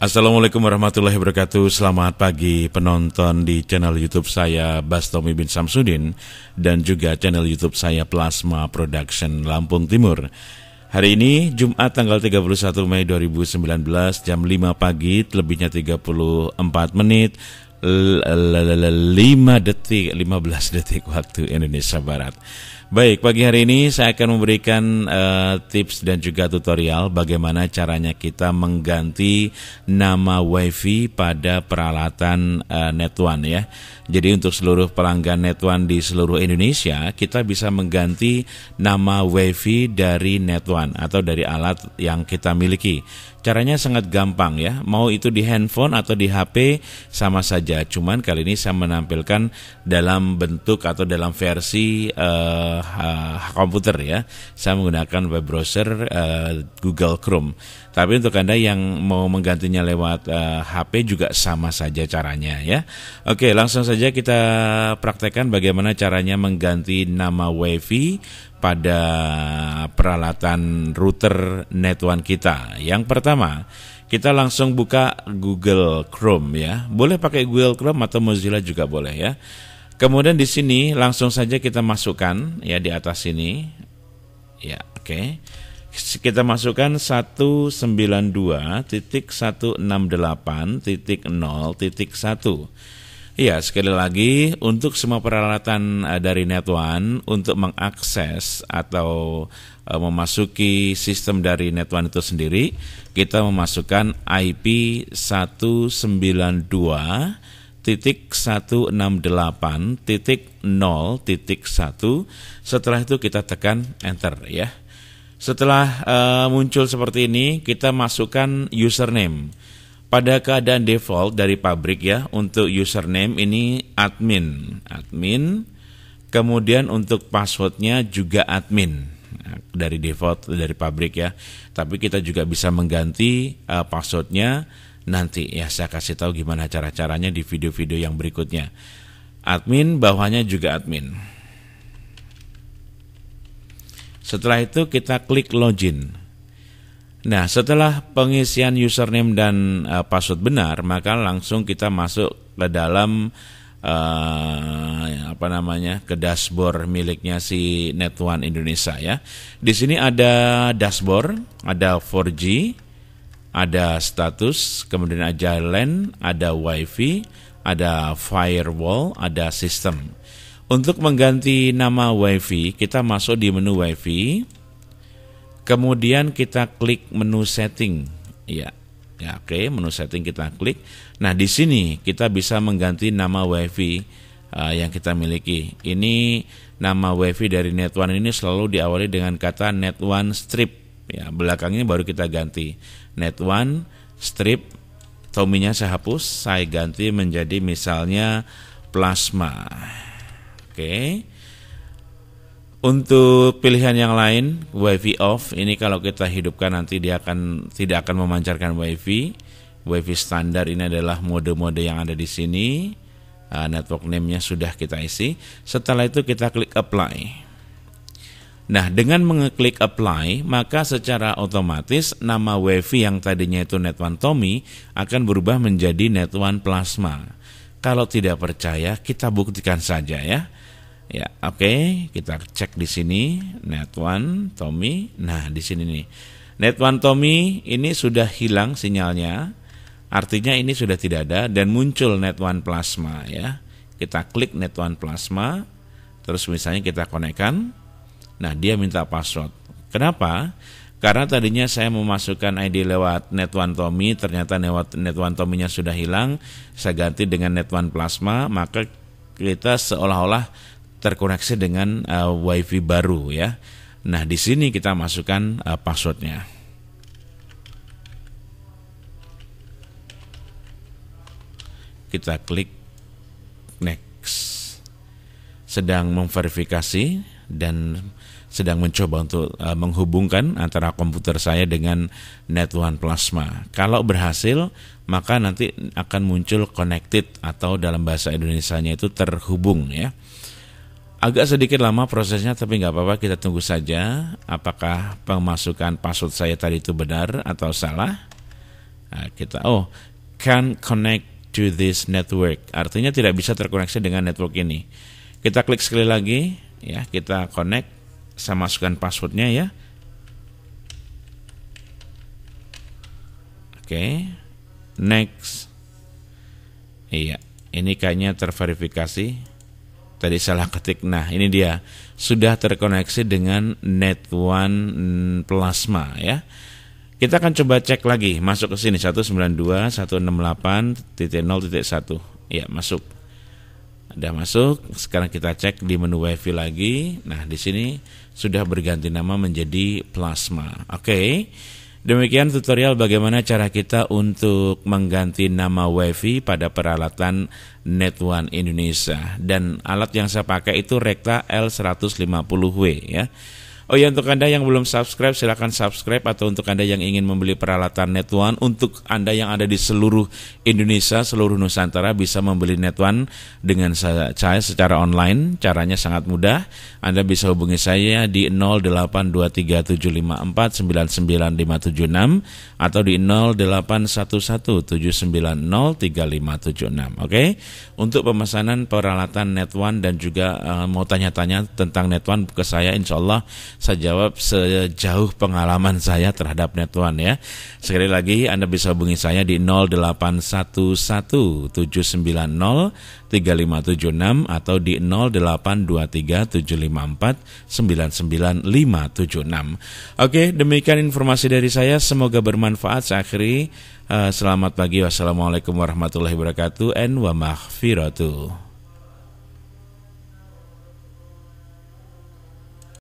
Assalamualaikum warahmatullahi wabarakatuh Selamat pagi penonton di channel youtube saya Bastomi bin Samsudin Dan juga channel youtube saya Plasma Production Lampung Timur Hari ini Jumat tanggal 31 Mei 2019 jam 5 pagi lebihnya 34 menit 5 detik 15 detik waktu Indonesia Barat. Baik, pagi hari ini saya akan memberikan uh, tips dan juga tutorial bagaimana caranya kita mengganti nama WiFi pada peralatan uh, Net ya. Jadi untuk seluruh pelanggan NetOne di seluruh Indonesia, kita bisa mengganti nama WiFi dari NetOne atau dari alat yang kita miliki. Caranya sangat gampang ya, mau itu di handphone atau di HP sama saja. Cuman kali ini saya menampilkan dalam bentuk atau dalam versi uh, uh, komputer ya. Saya menggunakan web browser uh, Google Chrome. Tapi untuk Anda yang mau menggantinya lewat uh, eh, HP juga sama saja caranya ya. Oke, langsung saja kita praktekkan bagaimana caranya mengganti nama WiFi pada peralatan router netwan kita. Yang pertama, kita langsung buka Google Chrome ya. Boleh pakai Google Chrome atau Mozilla juga boleh ya. Kemudian di sini langsung saja kita masukkan ya di atas sini. Ya, oke. Okay. Kita masukkan 192.168.0.1. Iya, sekali lagi untuk semua peralatan eh, dari Net One untuk mengakses atau eh, memasuki sistem dari Net One itu sendiri, kita memasukkan IP 192 titik 168 titik 0 titik 1 setelah itu kita tekan enter ya setelah uh, muncul seperti ini kita masukkan username pada keadaan default dari pabrik ya untuk username ini admin admin kemudian untuk passwordnya juga admin nah, dari default dari pabrik ya tapi kita juga bisa mengganti uh, passwordnya nanti ya saya kasih tahu gimana cara caranya di video-video yang berikutnya admin bawahnya juga admin setelah itu kita klik login Nah, setelah pengisian username dan uh, password benar, maka langsung kita masuk ke dalam uh, apa namanya? ke dashboard miliknya si NetOne Indonesia ya. Di sini ada dashboard, ada 4G, ada status, kemudian ada LAN, ada WiFi, ada firewall, ada sistem. Untuk mengganti nama WiFi, kita masuk di menu WiFi Kemudian kita klik menu setting. Ya. Ya, oke, okay, menu setting kita klik. Nah, di sini kita bisa mengganti nama WiFi uh, yang kita miliki. Ini nama WiFi dari net one ini selalu diawali dengan kata net one strip. Ya, belakangnya baru kita ganti net one strip. Tominya saya hapus, saya ganti menjadi misalnya plasma. Oke. Okay. Untuk pilihan yang lain WiFi off ini kalau kita hidupkan nanti dia akan tidak akan memancarkan WiFi. WiFi standar ini adalah mode-mode yang ada di sini. Uh, network name-nya sudah kita isi. Setelah itu kita klik apply. Nah, dengan mengeklik apply, maka secara otomatis nama WiFi yang tadinya itu Netwan Tommy akan berubah menjadi Netwan Plasma. Kalau tidak percaya, kita buktikan saja ya. Ya, oke, okay. kita cek di sini net one Tommy. Nah, di sini nih. net one Tommy ini sudah hilang sinyalnya. Artinya ini sudah tidak ada dan muncul net one Plasma ya. Kita klik net one Plasma, terus misalnya kita konekkan. Nah, dia minta password. Kenapa? Karena tadinya saya memasukkan ID lewat net one Tommy, ternyata lewat net one Tommy-nya sudah hilang. Saya ganti dengan net one Plasma, maka kita seolah-olah terkoneksi dengan uh, WiFi baru ya. Nah, di sini kita masukkan uh, passwordnya. Kita klik next. Sedang memverifikasi dan sedang mencoba untuk uh, menghubungkan antara komputer saya dengan net One Plasma. Kalau berhasil, maka nanti akan muncul connected atau dalam bahasa Indonesia-nya itu terhubung ya. Agak sedikit lama prosesnya tapi nggak apa-apa kita tunggu saja apakah pemasukan password saya tadi itu benar atau salah. Nah, kita oh can connect to this network artinya tidak bisa terkoneksi dengan network ini. Kita klik sekali lagi ya kita connect saya masukkan passwordnya ya. Oke okay. next. Iya ini kayaknya terverifikasi Tadi salah ketik. Nah, ini dia. Sudah terkoneksi dengan net one plasma ya. Kita akan coba cek lagi masuk ke sini 192.168.0.1. Ya, masuk. Ada masuk. Sekarang kita cek di menu WiFi lagi. Nah, di sini sudah berganti nama menjadi plasma. Oke. Okay. Demikian tutorial bagaimana cara kita untuk mengganti nama WiFi pada peralatan NetOne Indonesia dan alat yang saya pakai itu Rekta L150W ya. Oh ya untuk Anda yang belum subscribe silahkan subscribe atau untuk Anda yang ingin membeli peralatan NetOne untuk Anda yang ada di seluruh Indonesia, seluruh Nusantara bisa membeli NetOne dengan saya secara online. Caranya sangat mudah. Anda bisa hubungi saya di 082375499576 atau di 08117903576 Oke. Untuk pemesanan peralatan NetOne dan juga uh, mau tanya-tanya tentang NetOne ke saya Insyaallah saya jawab sejauh pengalaman saya terhadap netuan ya. Sekali lagi Anda bisa hubungi saya di 08117903576 atau di 082375499576. Oke, demikian informasi dari saya. Semoga bermanfaat. Saya akhiri eh, selamat pagi. Wassalamualaikum warahmatullahi wabarakatuh and wa maghfiratuh.